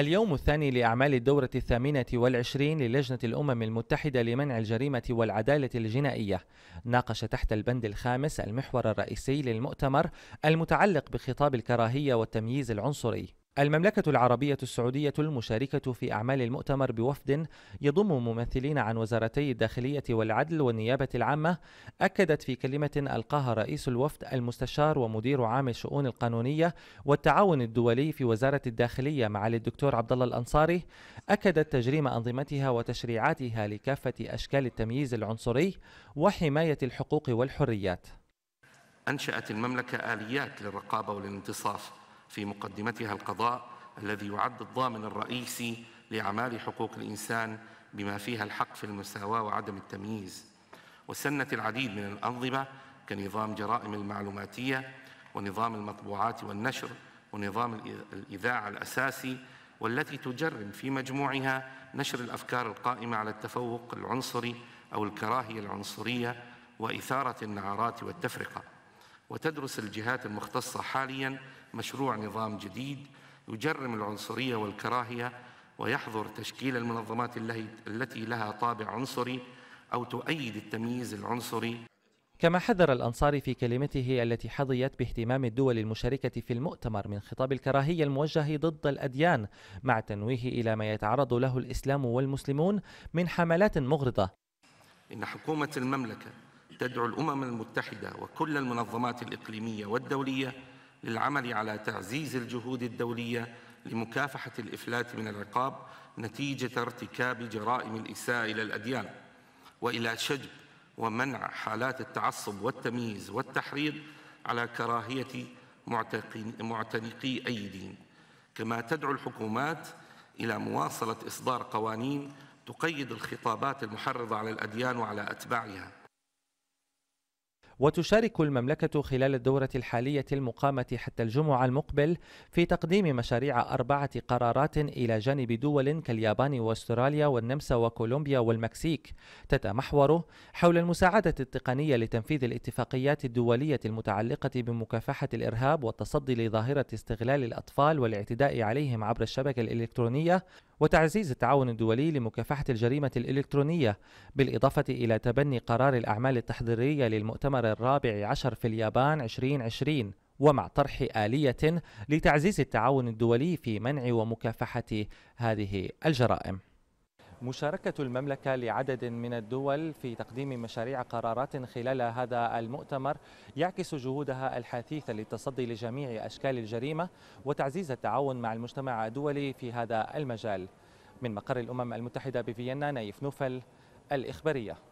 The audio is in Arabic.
اليوم الثاني لأعمال الدورة الثامنة والعشرين للجنة الأمم المتحدة لمنع الجريمة والعدالة الجنائية ناقش تحت البند الخامس المحور الرئيسي للمؤتمر المتعلق بخطاب الكراهية والتمييز العنصري المملكة العربية السعودية المشاركة في أعمال المؤتمر بوفد يضم ممثلين عن وزارتي الداخلية والعدل والنيابة العامة أكدت في كلمة ألقاها رئيس الوفد المستشار ومدير عام الشؤون القانونية والتعاون الدولي في وزارة الداخلية مع الدكتور عبد الله الأنصاري أكدت تجريم أنظمتها وتشريعاتها لكافة أشكال التمييز العنصري وحماية الحقوق والحريات. أنشأت المملكة آليات للرقابة والانتصاف في مقدمتها القضاء الذي يعد الضامن الرئيسي لأعمال حقوق الإنسان بما فيها الحق في المساواة وعدم التمييز وسنت العديد من الأنظمة كنظام جرائم المعلوماتية ونظام المطبوعات والنشر ونظام الإذاعة الأساسي والتي تجرم في مجموعها نشر الأفكار القائمة على التفوق العنصري أو الكراهية العنصرية وإثارة النعارات والتفرقة وتدرس الجهات المختصة حاليا مشروع نظام جديد يجرم العنصرية والكراهية ويحظر تشكيل المنظمات التي لها طابع عنصري أو تؤيد التمييز العنصري كما حذر الأنصاري في كلمته التي حظيت باهتمام الدول المشاركة في المؤتمر من خطاب الكراهية الموجه ضد الأديان مع تنويه إلى ما يتعرض له الإسلام والمسلمون من حملات مغرضة إن حكومة المملكة تدعو الأمم المتحدة وكل المنظمات الإقليمية والدولية للعمل على تعزيز الجهود الدولية لمكافحة الإفلات من العقاب نتيجة ارتكاب جرائم الإساءة إلى الأديان وإلى شجب ومنع حالات التعصب والتمييز والتحريض على كراهية معتنقي أي دين كما تدعو الحكومات إلى مواصلة إصدار قوانين تقيد الخطابات المحرضة على الأديان وعلى أتباعها وتشارك المملكة خلال الدورة الحالية المقامة حتى الجمعة المقبل في تقديم مشاريع أربعة قرارات إلى جانب دول كاليابان وأستراليا والنمسا وكولومبيا والمكسيك تتمحور حول المساعدة التقنية لتنفيذ الاتفاقيات الدولية المتعلقة بمكافحة الإرهاب والتصدي لظاهرة استغلال الأطفال والاعتداء عليهم عبر الشبكة الإلكترونية وتعزيز التعاون الدولي لمكافحة الجريمة الإلكترونية بالإضافة إلى تبني قرار الأعمال التحضيرية للمؤتمر الرابع عشر في اليابان 2020 ومع طرح آلية لتعزيز التعاون الدولي في منع ومكافحة هذه الجرائم. مشاركة المملكة لعدد من الدول في تقديم مشاريع قرارات خلال هذا المؤتمر يعكس جهودها الحثيثة للتصدي لجميع أشكال الجريمة وتعزيز التعاون مع المجتمع الدولي في هذا المجال. من مقر الأمم المتحدة بفيينا نايف نوفل الإخبارية